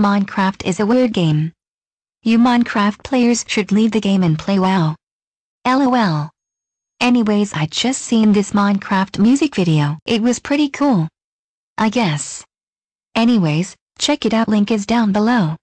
Minecraft is a weird game. You Minecraft players should leave the game and play WoW. LOL. Anyways I just seen this Minecraft music video. It was pretty cool. I guess. Anyways, check it out link is down below.